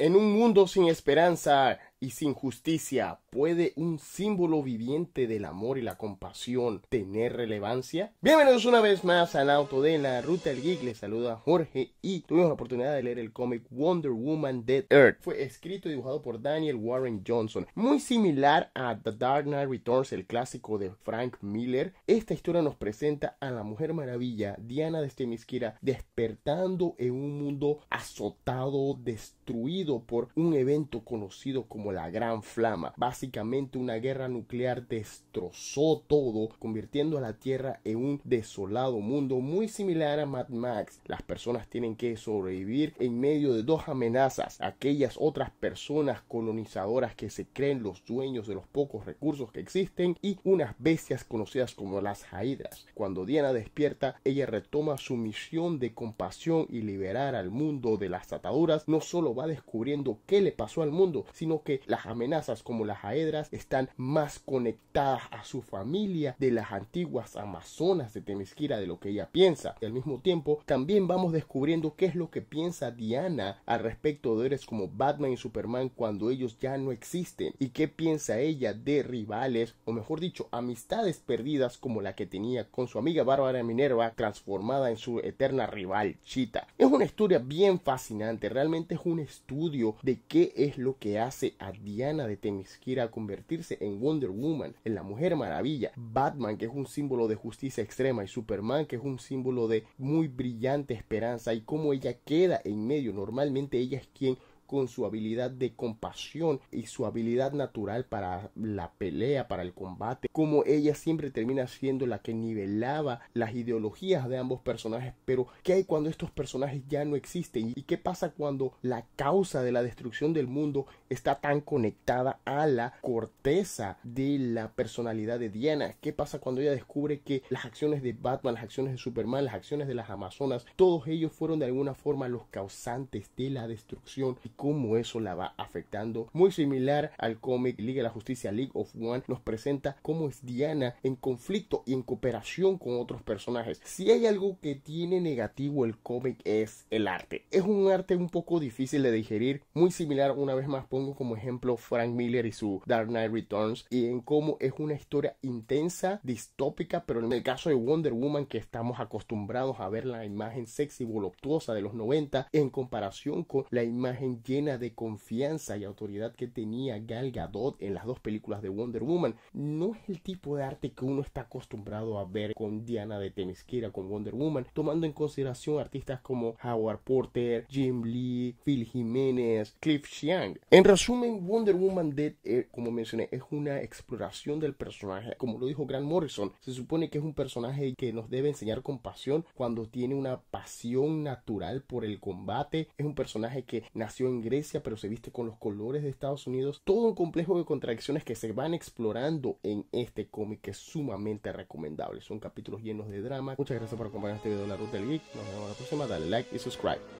En un mundo sin esperanza, y sin justicia, ¿puede un símbolo viviente del amor y la compasión tener relevancia? Bienvenidos una vez más al auto de la ruta del geek, les saluda Jorge y tuvimos la oportunidad de leer el cómic Wonder Woman Dead Earth. Fue escrito y dibujado por Daniel Warren Johnson, muy similar a The Dark Knight Returns, el clásico de Frank Miller. Esta historia nos presenta a la Mujer Maravilla, Diana de Stemisquira, despertando en un mundo azotado, destruido por un evento conocido como la Gran Flama. Básicamente una guerra nuclear destrozó todo, convirtiendo a la Tierra en un desolado mundo muy similar a Mad Max. Las personas tienen que sobrevivir en medio de dos amenazas, aquellas otras personas colonizadoras que se creen los dueños de los pocos recursos que existen y unas bestias conocidas como las jaídas Cuando Diana despierta, ella retoma su misión de compasión y liberar al mundo de las ataduras. No solo va descubriendo qué le pasó al mundo, sino que las amenazas como las aedras están más conectadas a su familia de las antiguas amazonas de Temesquira de lo que ella piensa. Y al mismo tiempo, también vamos descubriendo qué es lo que piensa Diana al respecto de eres como Batman y Superman cuando ellos ya no existen y qué piensa ella de rivales o mejor dicho, amistades perdidas como la que tenía con su amiga Bárbara Minerva transformada en su eterna rival Chita. Es una historia bien fascinante, realmente es un estudio de qué es lo que hace a Diana de Temisquira a convertirse en Wonder Woman, en la Mujer Maravilla, Batman que es un símbolo de justicia extrema y Superman que es un símbolo de muy brillante esperanza y cómo ella queda en medio. Normalmente ella es quien con su habilidad de compasión y su habilidad natural para la pelea, para el combate, como ella siempre termina siendo la que nivelaba las ideologías de ambos personajes, pero ¿qué hay cuando estos personajes ya no existen? ¿Y qué pasa cuando la causa de la destrucción del mundo está tan conectada a la corteza de la personalidad de Diana? ¿Qué pasa cuando ella descubre que las acciones de Batman, las acciones de Superman, las acciones de las Amazonas, todos ellos fueron de alguna forma los causantes de la destrucción? cómo eso la va afectando. Muy similar al cómic Liga de la Justicia, League of One, nos presenta cómo es Diana en conflicto y en cooperación con otros personajes. Si hay algo que tiene negativo el cómic es el arte. Es un arte un poco difícil de digerir, muy similar una vez más pongo como ejemplo Frank Miller y su Dark Knight Returns y en cómo es una historia intensa, distópica, pero en el caso de Wonder Woman que estamos acostumbrados a ver la imagen sexy voluptuosa de los 90 en comparación con la imagen llena de confianza y autoridad que tenía Gal Gadot en las dos películas de Wonder Woman, no es el tipo de arte que uno está acostumbrado a ver con Diana de Temisquera, con Wonder Woman, tomando en consideración artistas como Howard Porter, Jim Lee, Phil Jiménez, Cliff Chiang. En resumen, Wonder Woman Dead, eh, como mencioné, es una exploración del personaje. Como lo dijo Grant Morrison, se supone que es un personaje que nos debe enseñar compasión cuando tiene una pasión natural por el combate. Es un personaje que nació en Grecia, pero se viste con los colores de Estados Unidos. Todo un complejo de contradicciones que se van explorando en este cómic que es sumamente recomendable. Son capítulos llenos de drama. Muchas gracias por acompañar este video de la Ruta del Geek. Nos vemos la próxima. Dale like y subscribe.